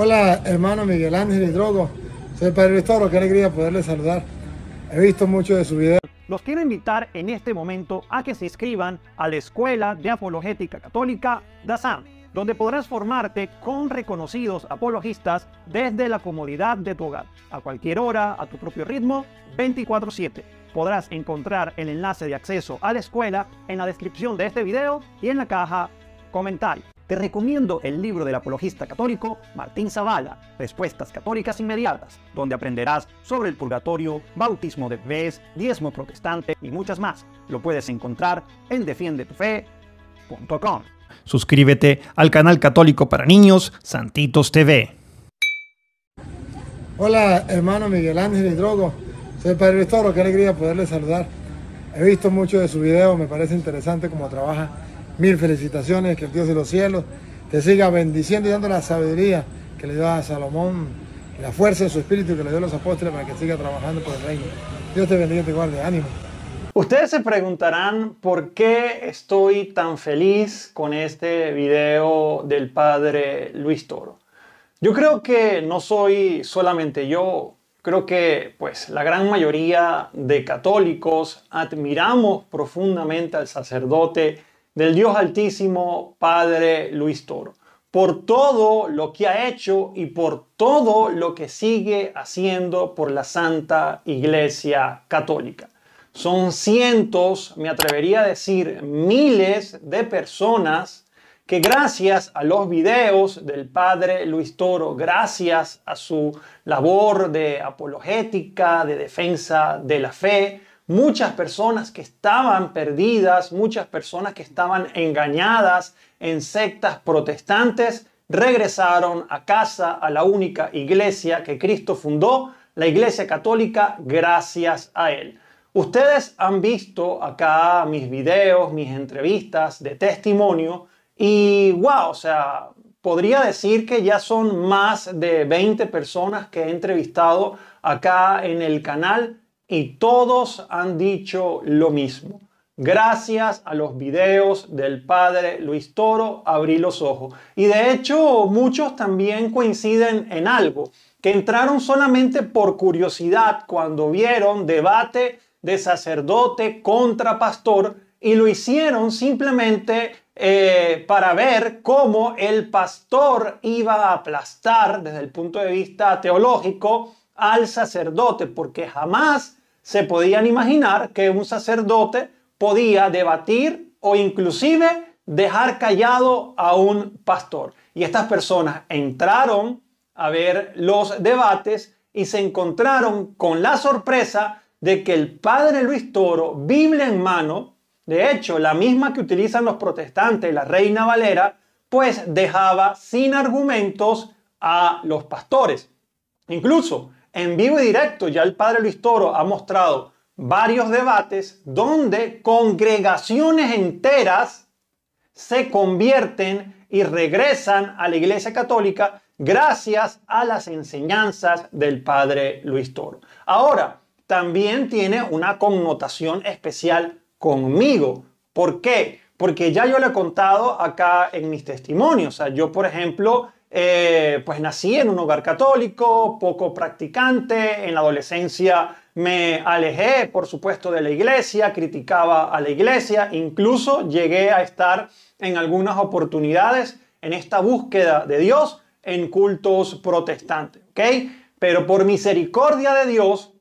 Hola, hermano Miguel Ángel Hidrogo. Soy el Padre Qué alegría poderle saludar. He visto mucho de su video. Los quiero invitar en este momento a que se inscriban a la Escuela de Apologética Católica DASAM, donde podrás formarte con reconocidos apologistas desde la comodidad de tu hogar, a cualquier hora, a tu propio ritmo, 24/7. Podrás encontrar el enlace de acceso a la escuela en la descripción de este video y en la caja comentario te recomiendo el libro del apologista católico Martín Zavala, Respuestas Católicas Inmediatas, donde aprenderás sobre el purgatorio, bautismo de vez, diezmo protestante y muchas más. Lo puedes encontrar en defiendetufe.com. Suscríbete al canal católico para niños Santitos TV. Hola hermano Miguel Ángel Hidrogo, soy Padre Toro, qué alegría poderle saludar. He visto mucho de su video, me parece interesante cómo trabaja mil felicitaciones, que el Dios de los cielos te siga bendiciendo y dando la sabiduría que le dio a Salomón, la fuerza de su espíritu que le dio a los apóstoles para que siga trabajando por el reino. Dios te bendiga y te guarde, ánimo. Ustedes se preguntarán por qué estoy tan feliz con este video del padre Luis Toro. Yo creo que no soy solamente yo, creo que pues la gran mayoría de católicos admiramos profundamente al sacerdote del Dios Altísimo, Padre Luis Toro, por todo lo que ha hecho y por todo lo que sigue haciendo por la Santa Iglesia Católica. Son cientos, me atrevería a decir miles de personas que gracias a los videos del padre Luis Toro, gracias a su labor de apologética, de defensa de la fe, muchas personas que estaban perdidas, muchas personas que estaban engañadas en sectas protestantes, regresaron a casa, a la única iglesia que Cristo fundó, la Iglesia Católica, gracias a él. Ustedes han visto acá mis videos, mis entrevistas de testimonio y wow, o sea, podría decir que ya son más de 20 personas que he entrevistado acá en el canal y todos han dicho lo mismo. Gracias a los videos del padre Luis Toro abrí los ojos. Y de hecho muchos también coinciden en algo, que entraron solamente por curiosidad cuando vieron debate de sacerdote contra pastor y lo hicieron simplemente eh, para ver cómo el pastor iba a aplastar desde el punto de vista teológico al sacerdote, porque jamás se podían imaginar que un sacerdote podía debatir o inclusive dejar callado a un pastor. Y estas personas entraron a ver los debates y se encontraron con la sorpresa de que el padre Luis Toro, Biblia en mano, de hecho la misma que utilizan los protestantes, la Reina Valera, pues dejaba sin argumentos a los pastores. Incluso en vivo y directo ya el padre Luis Toro ha mostrado varios debates donde congregaciones enteras se convierten y regresan a la Iglesia Católica gracias a las enseñanzas del padre Luis Toro. Ahora, también tiene una connotación especial conmigo. ¿Por qué? Porque ya yo le he contado acá en mis testimonios. O sea, yo, por ejemplo, eh, pues nací en un hogar católico, poco practicante, en la adolescencia me alejé, por supuesto, de la iglesia, criticaba a la iglesia, incluso llegué a estar en algunas oportunidades en esta búsqueda de Dios en cultos protestantes, ¿ok? Pero por misericordia de Dios,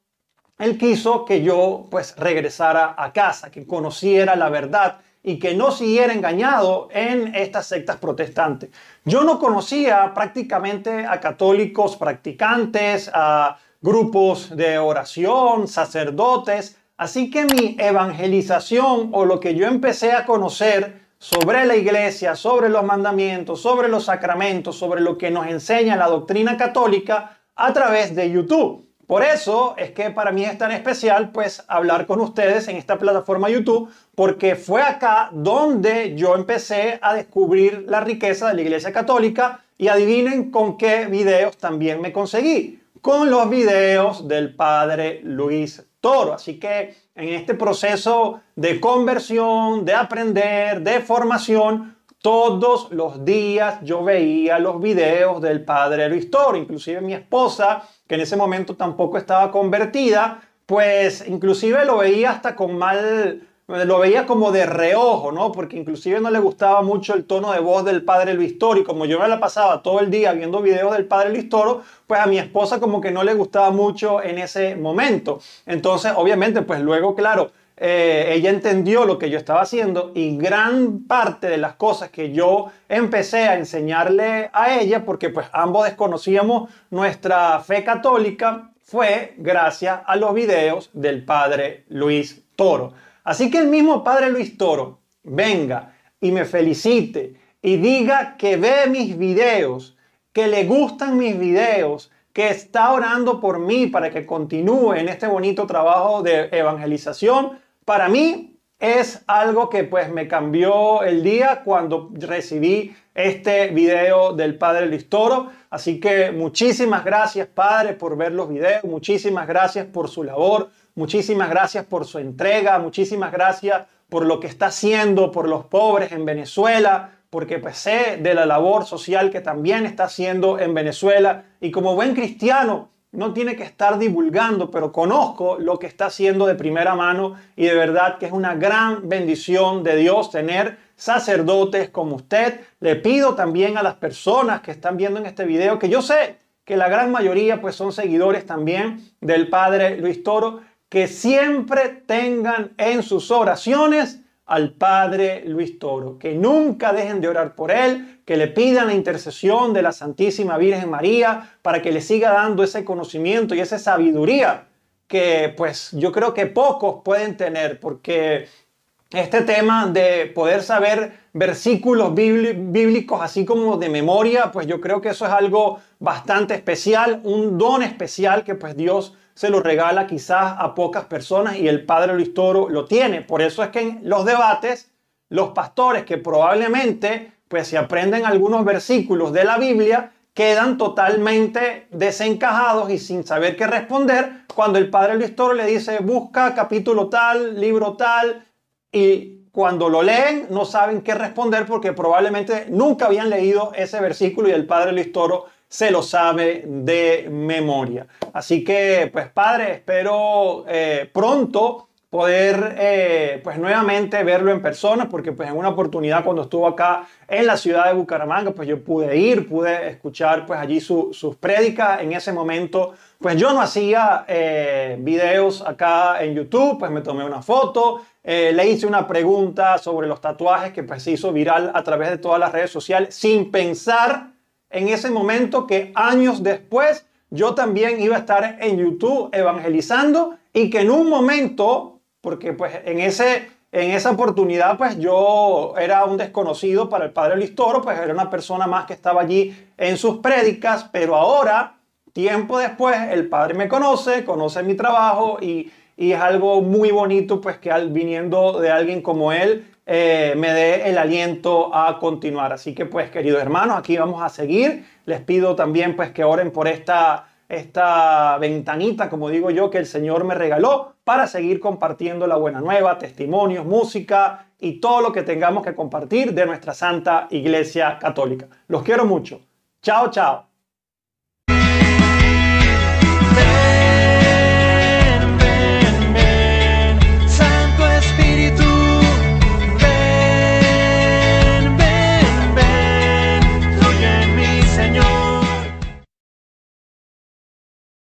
Él quiso que yo pues regresara a casa, que conociera la verdad, y que no siguiera engañado en estas sectas protestantes. Yo no conocía prácticamente a católicos practicantes, a grupos de oración, sacerdotes, así que mi evangelización o lo que yo empecé a conocer sobre la iglesia, sobre los mandamientos, sobre los sacramentos, sobre lo que nos enseña la doctrina católica a través de YouTube. Por eso es que para mí es tan especial pues hablar con ustedes en esta plataforma YouTube, porque fue acá donde yo empecé a descubrir la riqueza de la Iglesia Católica y adivinen con qué videos también me conseguí, con los videos del Padre Luis Toro. Así que en este proceso de conversión, de aprender, de formación, todos los días yo veía los videos del Padre Luis Toro, inclusive mi esposa que en ese momento tampoco estaba convertida, pues inclusive lo veía hasta con mal, lo veía como de reojo, ¿no? Porque inclusive no le gustaba mucho el tono de voz del padre Luis y como yo me la pasaba todo el día viendo videos del padre Luis pues a mi esposa como que no le gustaba mucho en ese momento. Entonces, obviamente, pues luego, claro, eh, ella entendió lo que yo estaba haciendo y gran parte de las cosas que yo empecé a enseñarle a ella, porque pues ambos desconocíamos nuestra fe católica, fue gracias a los videos del padre Luis Toro. Así que el mismo padre Luis Toro venga y me felicite y diga que ve mis videos, que le gustan mis videos, que está orando por mí para que continúe en este bonito trabajo de evangelización, para mí es algo que pues me cambió el día cuando recibí este video del Padre Listoro. Así que muchísimas gracias, Padre, por ver los videos. Muchísimas gracias por su labor. Muchísimas gracias por su entrega. Muchísimas gracias por lo que está haciendo por los pobres en Venezuela, porque pues, sé de la labor social que también está haciendo en Venezuela. Y como buen cristiano, no tiene que estar divulgando, pero conozco lo que está haciendo de primera mano y de verdad que es una gran bendición de Dios tener sacerdotes como usted. Le pido también a las personas que están viendo en este video, que yo sé que la gran mayoría pues son seguidores también del Padre Luis Toro, que siempre tengan en sus oraciones al Padre Luis Toro, que nunca dejen de orar por él, que le pidan la intercesión de la Santísima Virgen María para que le siga dando ese conocimiento y esa sabiduría que pues yo creo que pocos pueden tener, porque este tema de poder saber versículos bíblicos así como de memoria, pues yo creo que eso es algo bastante especial, un don especial que pues Dios se lo regala quizás a pocas personas y el padre Luis Toro lo tiene. Por eso es que en los debates, los pastores que probablemente pues si aprenden algunos versículos de la Biblia, quedan totalmente desencajados y sin saber qué responder cuando el padre Luis Toro le dice busca capítulo tal, libro tal y cuando lo leen no saben qué responder porque probablemente nunca habían leído ese versículo y el padre Luis Toro se lo sabe de memoria. Así que, pues padre, espero eh, pronto poder eh, pues nuevamente verlo en persona porque pues en una oportunidad cuando estuvo acá en la ciudad de Bucaramanga pues yo pude ir pude escuchar pues allí sus prédicas en ese momento pues yo no hacía eh, videos acá en YouTube pues me tomé una foto eh, le hice una pregunta sobre los tatuajes que preciso se hizo viral a través de todas las redes sociales sin pensar en ese momento que años después yo también iba a estar en YouTube evangelizando y que en un momento, porque pues en, ese, en esa oportunidad pues yo era un desconocido para el padre Listoro, pues era una persona más que estaba allí en sus prédicas, pero ahora, tiempo después, el padre me conoce, conoce mi trabajo y y es algo muy bonito pues que al, viniendo de alguien como él eh, me dé el aliento a continuar. Así que pues queridos hermanos, aquí vamos a seguir. Les pido también pues que oren por esta, esta ventanita, como digo yo, que el Señor me regaló para seguir compartiendo la buena nueva, testimonios, música y todo lo que tengamos que compartir de nuestra Santa Iglesia Católica. Los quiero mucho. Chao, chao.